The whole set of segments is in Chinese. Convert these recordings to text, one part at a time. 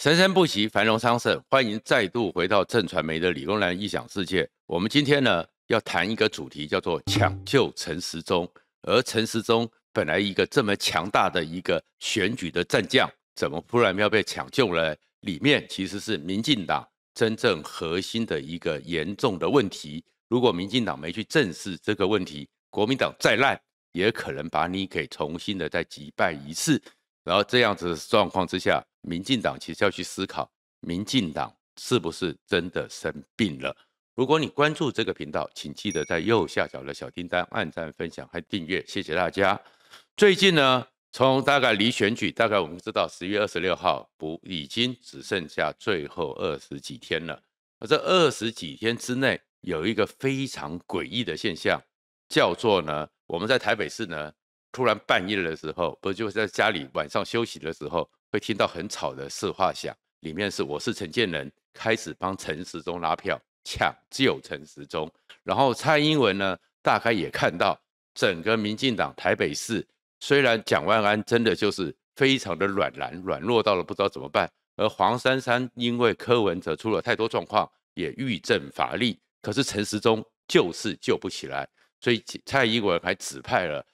生生不息，繁荣昌盛。欢迎再度回到正传媒的李荣南异想世界。我们今天呢，要谈一个主题，叫做“抢救陈时中”。而陈时中本来一个这么强大的一个选举的战将，怎么忽然要被抢救了？里面其实是民进党真正核心的一个严重的问题。如果民进党没去正视这个问题，国民党再烂，也可能把你给重新的再击败一次。然后这样子的状况之下，民进党其实要去思考，民进党是不是真的生病了？如果你关注这个频道，请记得在右下角的小叮当按赞、分享和订阅，谢谢大家。最近呢，从大概离选举大概我们知道，十月二十六号不已经只剩下最后二十几天了。而这二十几天之内，有一个非常诡异的现象，叫做呢，我们在台北市呢。突然半夜的时候，不就在家里晚上休息的时候，会听到很吵的四话响，里面是我是陈建仁开始帮陈时中拉票抢救陈时中，然后蔡英文呢大概也看到整个民进党台北市，虽然蒋万安真的就是非常的软蓝，软弱到了不知道怎么办，而黄珊珊因为柯文哲出了太多状况，也愈振乏力，可是陈时中就是救不起来，所以蔡英文还指派了。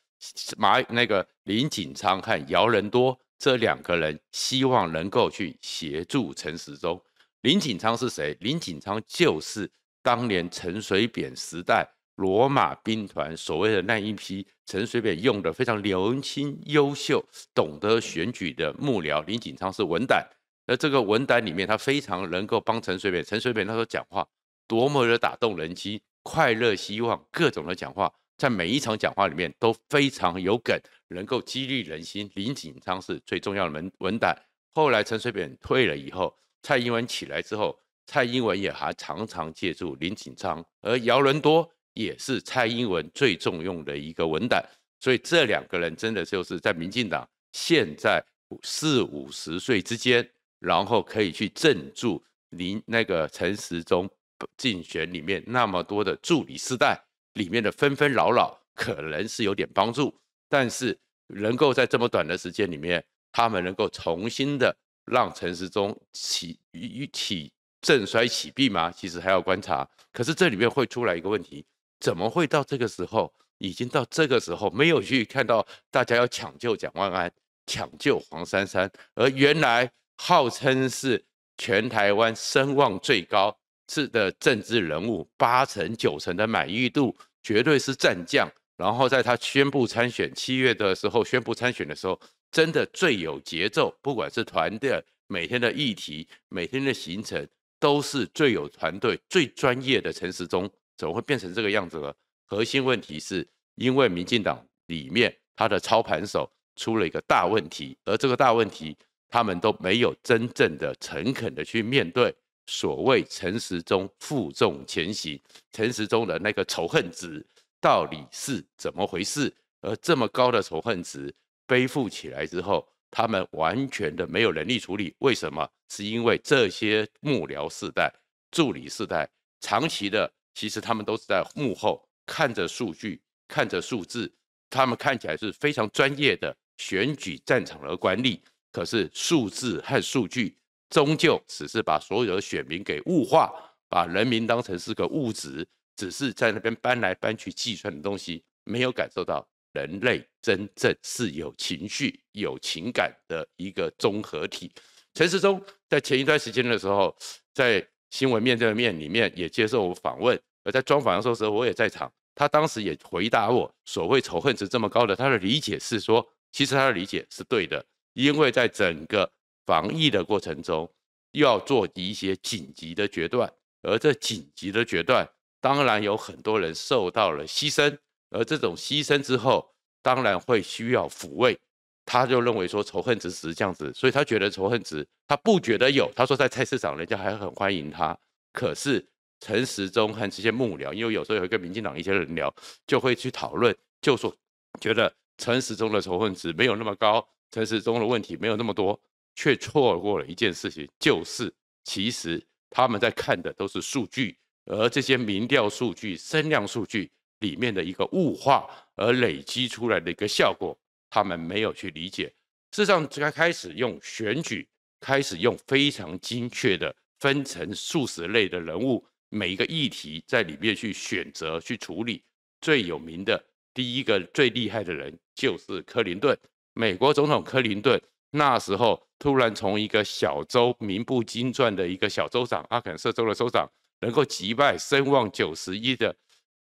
马那个林锦昌和姚仁多这两个人希望能够去协助陈时中。林锦昌是谁？林锦昌就是当年陈水扁时代罗马兵团所谓的那一批陈水扁用的非常年轻、优秀、懂得选举的幕僚。林锦昌是文胆，那这个文胆里面，他非常能够帮陈水扁。陈水扁那时候讲话多么的打动人，心快乐、希望各种的讲话。在每一场讲话里面都非常有梗，能够激励人心。林锦昌是最重要的文文胆，后来陈水扁退了以后，蔡英文起来之后，蔡英文也还常常借助林锦昌，而姚伦多也是蔡英文最重用的一个文胆，所以这两个人真的就是在民进党现在四五十岁之间，然后可以去镇住林那个陈时中竞选里面那么多的助理世代。里面的纷纷扰扰可能是有点帮助，但是能够在这么短的时间里面，他们能够重新的让陈时中起与起振衰起弊吗？其实还要观察。可是这里面会出来一个问题：怎么会到这个时候，已经到这个时候，没有去看到大家要抢救蒋万安、抢救黄珊珊，而原来号称是全台湾声望最高。是的政治人物八成九成的满意度绝对是战将，然后在他宣布参选七月的时候宣布参选的时候，真的最有节奏，不管是团队每天的议题、每天的行程，都是最有团队最专业的陈时中，怎么会变成这个样子呢？核心问题是因为民进党里面他的操盘手出了一个大问题，而这个大问题他们都没有真正的诚恳的去面对。所谓陈时中负重前行，陈时中的那个仇恨值到底是怎么回事？而这么高的仇恨值背负起来之后，他们完全的没有能力处理。为什么？是因为这些幕僚世代、助理世代，长期的其实他们都是在幕后看着数据、看着数字，他们看起来是非常专业的选举战场的管理，可是数字和数据。终究只是把所有的选民给物化，把人民当成是个物质，只是在那边搬来搬去计算的东西，没有感受到人类真正是有情绪、有情感的一个综合体。陈世忠在前一段时间的时候，在新闻面对面里面也接受我访问，而在专访的时候，时候我也在场，他当时也回答我所谓仇恨值这么高的，他的理解是说，其实他的理解是对的，因为在整个。防疫的过程中，又要做一些紧急的决断，而这紧急的决断，当然有很多人受到了牺牲，而这种牺牲之后，当然会需要抚慰。他就认为说仇恨值是这样子，所以他觉得仇恨值，他不觉得有。他说在菜市场人家还很欢迎他，可是陈时中和这些幕僚，因为有时候会跟民进党一些人聊，就会去讨论，就说觉得陈时中的仇恨值没有那么高，陈时中的问题没有那么多。却错过了一件事情，就是其实他们在看的都是数据，而这些民调数据、声量数据里面的一个物化，而累积出来的一个效果，他们没有去理解。事实上，开开始用选举，开始用非常精确的分成数十类的人物，每一个议题在里面去选择去处理。最有名的第一个最厉害的人就是克林顿，美国总统克林顿。那时候突然从一个小州名不经传的一个小州长，阿肯色州的州长，能够击败声望九十一的，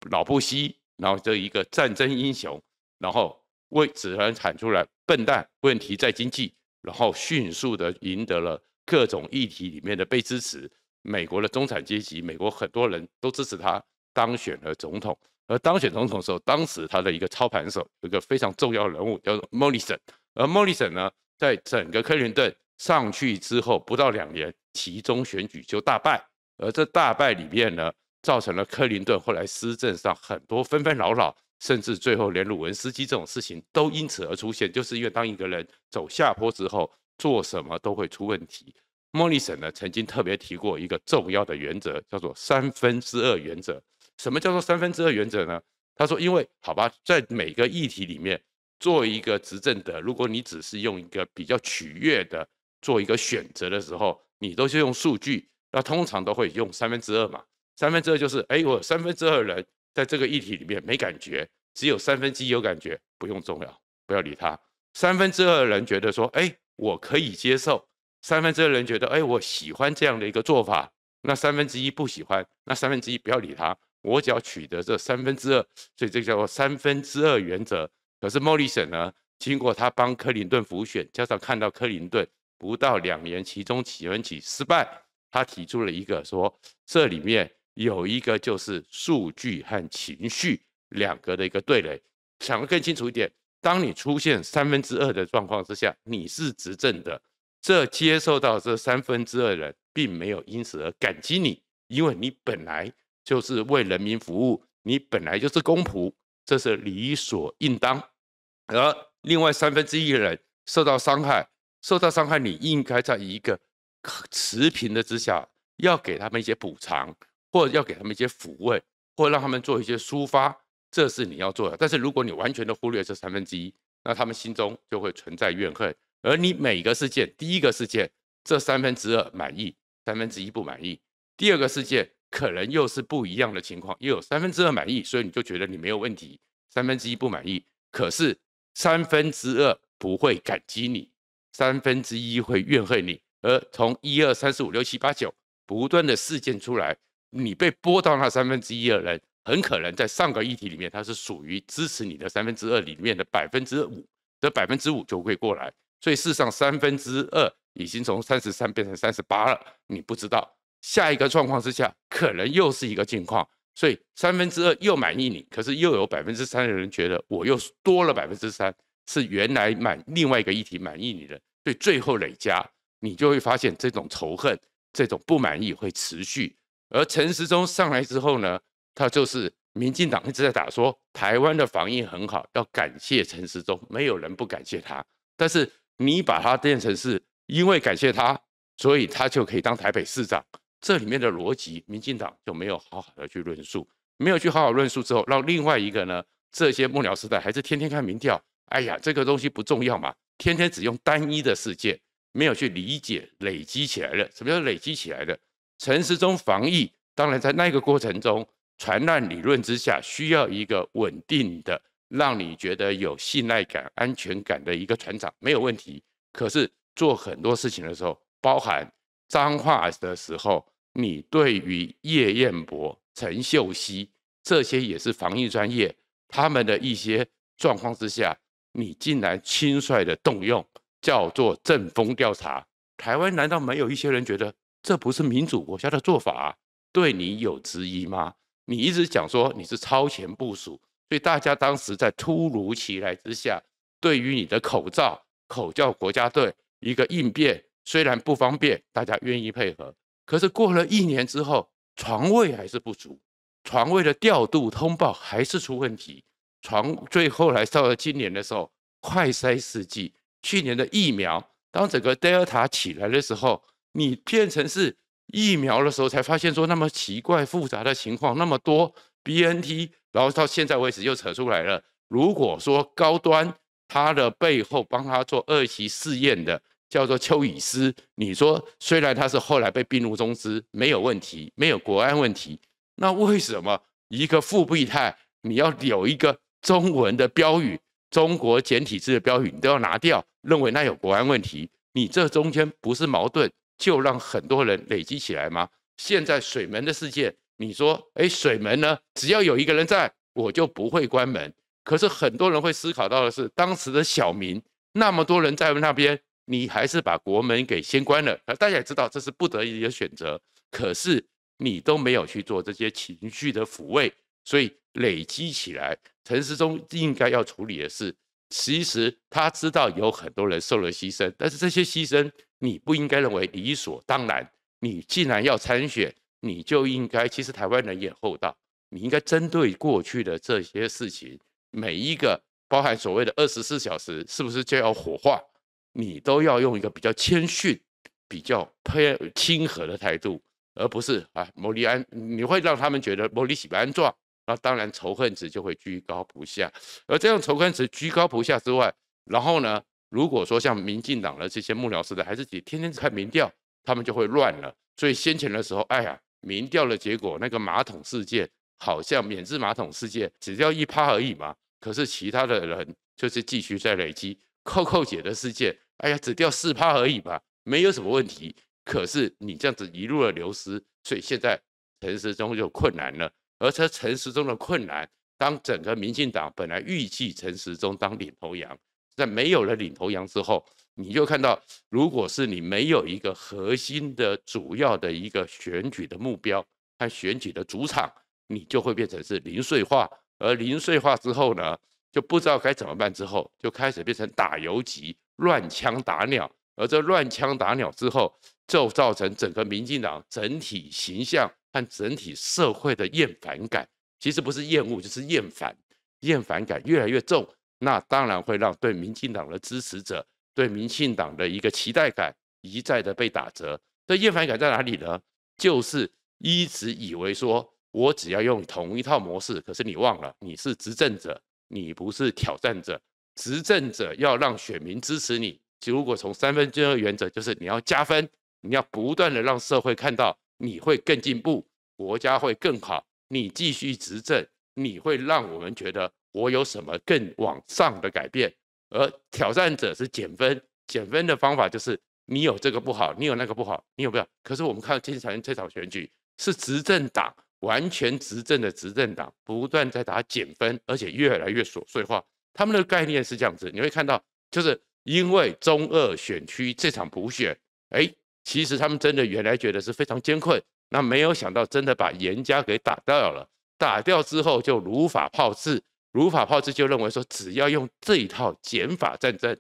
老布希，然后这一个战争英雄，然后为只能喊出来笨蛋，问题在经济，然后迅速的赢得了各种议题里面的被支持，美国的中产阶级，美国很多人都支持他当选了总统。而当选总统的时候，当时他的一个操盘手，一个非常重要人物叫做 s 里森，而 s 里森呢？在整个克林顿上去之后，不到两年，其中选举就大败，而这大败里面呢，造成了克林顿后来施政上很多纷纷扰扰，甚至最后连鲁文斯基这种事情都因此而出现，就是因为当一个人走下坡之后，做什么都会出问题。莫里森呢曾经特别提过一个重要的原则，叫做三分之二原则。什么叫做三分之二原则呢？他说，因为好吧，在每个议题里面。做一个执政的，如果你只是用一个比较取悦的做一个选择的时候，你都是用数据，那通常都会用三分之二嘛，三分之二就是，哎，我三分之二人在这个议题里面没感觉，只有三分之一有感觉，不用重要，不要理他，三分之二人觉得说，哎，我可以接受，三分之二人觉得，哎，我喜欢这样的一个做法，那三分之一不喜欢，那三分之一不要理他，我只要取得这三分之二，所以这叫做三分之二原则。可是莫里森呢？经过他帮克林顿复选，加上看到克林顿不到两年，其中几轮起失败，他提出了一个说：这里面有一个就是数据和情绪两个的一个对垒。想得更清楚一点，当你出现三分之二的状况之下，你是执政的，这接受到这三分之二的人，并没有因此而感激你，因为你本来就是为人民服务，你本来就是公仆，这是理所应当。而另外三分之一的人受到伤害，受到伤害，你应该在一个持平的之下，要给他们一些补偿，或者要给他们一些抚慰，或让他们做一些抒发，这是你要做的。但是如果你完全的忽略这三分之一，那他们心中就会存在怨恨。而你每个事件，第一个事件，这三分之二满意，三分之一不满意；第二个事件可能又是不一样的情况，又有三分之二满意，所以你就觉得你没有问题，三分之一不满意，可是。三分之二不会感激你，三分之一会怨恨你。而从一二三四五六七八九不断的事件出来，你被拨到那三分之一的人，很可能在上个议题里面，它是属于支持你的三分之二里面的百分之五，这百分之五就会过来。所以，事实上，三分之二已经从三十三变成三十八了。你不知道下一个状况之下，可能又是一个境况。所以三分之二又满意你，可是又有百分之三的人觉得我又多了百分之三，是原来满另外一个议题满意你的。对，最后累加，你就会发现这种仇恨、这种不满意会持续。而陈时中上来之后呢，他就是民进党一直在打说台湾的防疫很好，要感谢陈时中，没有人不感谢他。但是你把他变成是因为感谢他，所以他就可以当台北市长。这里面的逻辑，民进党就没有好好的去论述，没有去好好论述之后，让另外一个呢，这些幕僚时代还是天天看民调，哎呀，这个东西不重要嘛，天天只用单一的事件，没有去理解累积起来了。什么叫累积起来的？陈时中防疫，当然在那个过程中，传染理论之下，需要一个稳定的，让你觉得有信赖感、安全感的一个船长，没有问题。可是做很多事情的时候，包含。脏话的时候，你对于叶彦博、陈秀熙这些也是防疫专业，他们的一些状况之下，你竟然轻率的动用，叫做阵风调查。台湾难道没有一些人觉得这不是民主国家的做法？对你有质疑吗？你一直讲说你是超前部署，所以大家当时在突如其来之下，对于你的口罩、口罩国家队一个应变。虽然不方便，大家愿意配合。可是过了一年之后，床位还是不足，床位的调度通报还是出问题。床最后来到了今年的时候，快筛试剂，去年的疫苗，当整个德尔塔起来的时候，你变成是疫苗的时候，才发现说那么奇怪复杂的情况那么多。B N T，然后到现在为止又扯出来了。如果说高端，它的背后帮他做二期试验的。叫做邱乙思，你说虽然他是后来被并入中资，没有问题，没有国安问题，那为什么一个富弼泰你要有一个中文的标语，中国简体字的标语你都要拿掉，认为那有国安问题？你这中间不是矛盾，就让很多人累积起来吗？现在水门的事件，你说哎水门呢？只要有一个人在，我就不会关门。可是很多人会思考到的是，当时的小明，那么多人在那边。你还是把国门给先关了，大家也知道这是不得已的选择。可是你都没有去做这些情绪的抚慰，所以累积起来，陈时中应该要处理的是，其实他知道有很多人受了牺牲，但是这些牺牲你不应该认为理所当然。你既然要参选，你就应该，其实台湾人也厚道，你应该针对过去的这些事情，每一个包含所谓的二十四小时，是不是就要火化？你都要用一个比较谦逊、比较偏亲和的态度，而不是啊，摩利安，你会让他们觉得摩利喜不安壮，那当然仇恨值就会居高不下。而这样仇恨值居高不下之外，然后呢，如果说像民进党的这些木僚似的，还是天天看民调，他们就会乱了。所以先前的时候，哎呀，民调的结果，那个马桶事件好像免治马桶事件，只要一趴而已嘛。可是其他的人就是继续在累积。扣扣姐的世界，哎呀，只掉四趴而已吧，没有什么问题。可是你这样子一路的流失，所以现在陈时中就困难了。而这陈时中的困难，当整个民进党本来预计陈时中当领头羊，在没有了领头羊之后，你就看到，如果是你没有一个核心的、主要的一个选举的目标，和选举的主场，你就会变成是零碎化。而零碎化之后呢？就不知道该怎么办，之后就开始变成打游击、乱枪打鸟。而这乱枪打鸟之后，就造成整个民进党整体形象和整体社会的厌烦感。其实不是厌恶，就是厌烦。厌烦感越来越重，那当然会让对民进党的支持者对民进党的一个期待感一再的被打折。这厌烦感在哪里呢？就是一直以为说我只要用同一套模式，可是你忘了你是执政者。你不是挑战者，执政者要让选民支持你。如果从三分之二原则，就是你要加分，你要不断的让社会看到你会更进步，国家会更好。你继续执政，你会让我们觉得我有什么更往上的改变。而挑战者是减分，减分的方法就是你有这个不好，你有那个不好，你有没有？可是我们看到今天这场选举是执政党。完全执政的执政党不断在打减分，而且越来越琐碎化。他们的概念是这样子，你会看到，就是因为中二选区这场补选，哎，其实他们真的原来觉得是非常艰困，那没有想到真的把严家给打掉了。打掉之后就如法炮制，如法炮制就认为说，只要用这一套减法战争，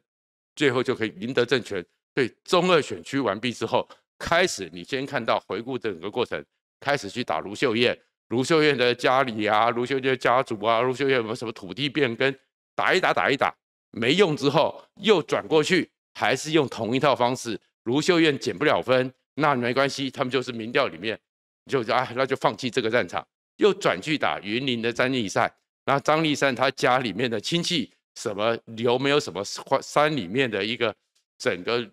最后就可以赢得政权。对，中二选区完毕之后，开始你先看到回顾整个过程。开始去打卢秀燕，卢秀燕的家里啊，卢秀燕家族啊，卢秀燕没有什么土地变更，打一打打一打没用之后，又转过去还是用同一套方式，卢秀燕减不了分，那没关系，他们就是民调里面就啊，那就放弃这个战场，又转去打云林的张立善，那张立善他家里面的亲戚什么有没有什么山里面的一个整个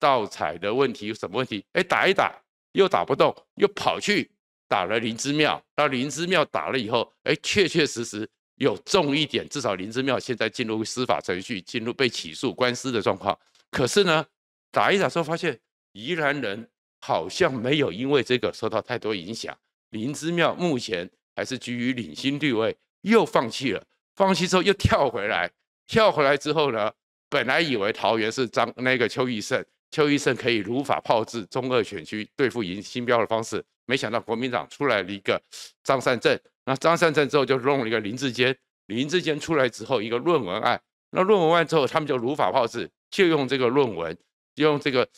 盗采的问题有什么问题？哎，打一打。又打不动，又跑去打了灵芝庙，那灵芝庙打了以后，哎，确确实实有重一点，至少灵芝庙现在进入司法程序，进入被起诉官司的状况。可是呢，打一打之后发现，宜兰人好像没有因为这个受到太多影响，灵芝庙目前还是居于领先地位，又放弃了，放弃之后又跳回来，跳回来之后呢，本来以为桃园是张那个邱义胜。邱医生可以如法炮制中二选区对付迎新标的方式，没想到国民党出来了一个张善政，那张善政之后就弄了一个林志坚，林志坚出来之后一个论文案，那论文案之后他们就如法炮制，就用这个论文，用这个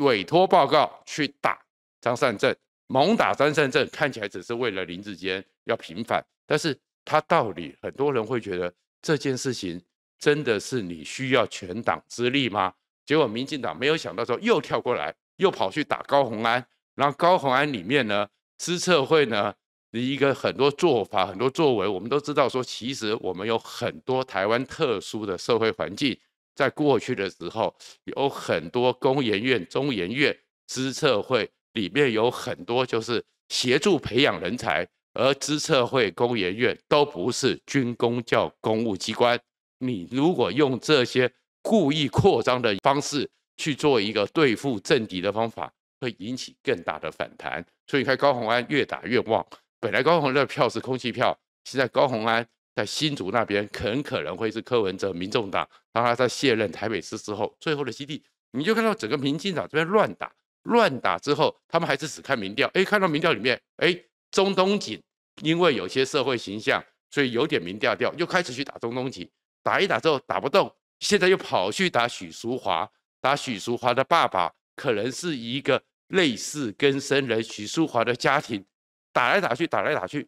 委托报告去打张善政，猛打张善政，看起来只是为了林志坚要平反，但是他到底很多人会觉得这件事情真的是你需要全党之力吗？结果，民进党没有想到，说又跳过来，又跑去打高鸿安。然后高鸿安里面呢，咨策会呢，一个很多做法、很多作为，我们都知道。说其实我们有很多台湾特殊的社会环境，在过去的时候，有很多公研院、中研院、咨策会里面有很多就是协助培养人才，而咨策会、公研院都不是军工教公务机关。你如果用这些，故意扩张的方式去做一个对付政敌的方法，会引起更大的反弹。所以看高洪安越打越旺，本来高洪的票是空气票，现在高洪安在新竹那边很可能会是柯文哲民众党。当他在卸任台北市之后，最后的基地，你就看到整个民进党这边乱打，乱打之后，他们还是只看民调。哎，看到民调里面，哎，中东锦因为有些社会形象，所以有点民调调，又开始去打中东锦。打一打之后，打不动。现在又跑去打许淑华，打许淑华的爸爸，可能是一个类似跟生人许淑华的家庭，打来打去，打来打去，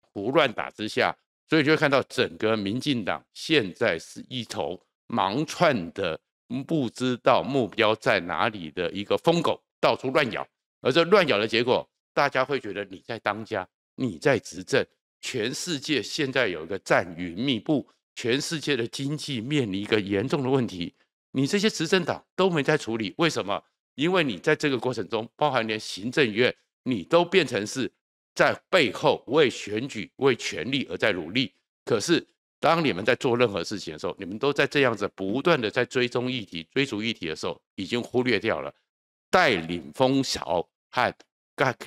胡乱打之下，所以就会看到整个民进党现在是一头盲窜的，不知道目标在哪里的一个疯狗，到处乱咬。而这乱咬的结果，大家会觉得你在当家，你在执政，全世界现在有一个战云密布。全世界的经济面临一个严重的问题，你这些执政党都没在处理，为什么？因为你在这个过程中，包含连行政院，你都变成是在背后为选举、为权力而在努力。可是，当你们在做任何事情的时候，你们都在这样子不断的在追踪议题、追逐议题的时候，已经忽略掉了带领风潮和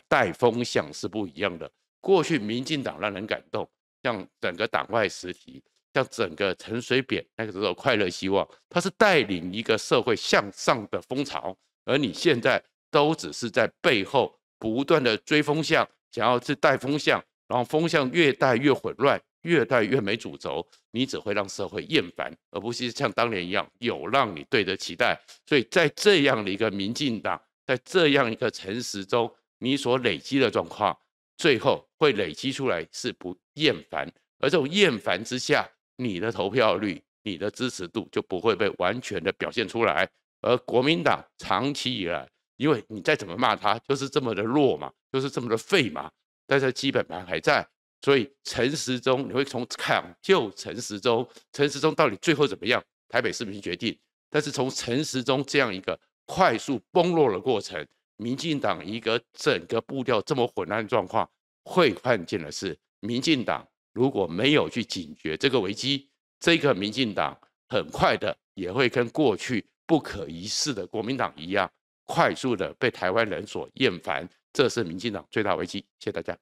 带风向是不一样的。过去民进党让人感动，像整个党外实体。像整个陈水扁那个时候快乐希望，他是带领一个社会向上的风潮，而你现在都只是在背后不断的追风向，想要去带风向，然后风向越带越混乱，越带越没主轴，你只会让社会厌烦，而不是像当年一样有让你对得期待。所以在这样的一个民进党，在这样一个城市中，你所累积的状况，最后会累积出来是不厌烦，而这种厌烦之下。你的投票率、你的支持度就不会被完全的表现出来，而国民党长期以来，因为你再怎么骂他，就是这么的弱嘛，就是这么的废嘛，但是基本盘还在，所以陈时中你会从抢救陈时中，陈时中到底最后怎么样，台北市民决定。但是从陈时中这样一个快速崩落的过程，民进党一个整个步调这么混乱状况，会看见的是民进党。如果没有去警觉这个危机，这个民进党很快的也会跟过去不可一世的国民党一样，快速的被台湾人所厌烦。这是民进党最大危机。谢谢大家。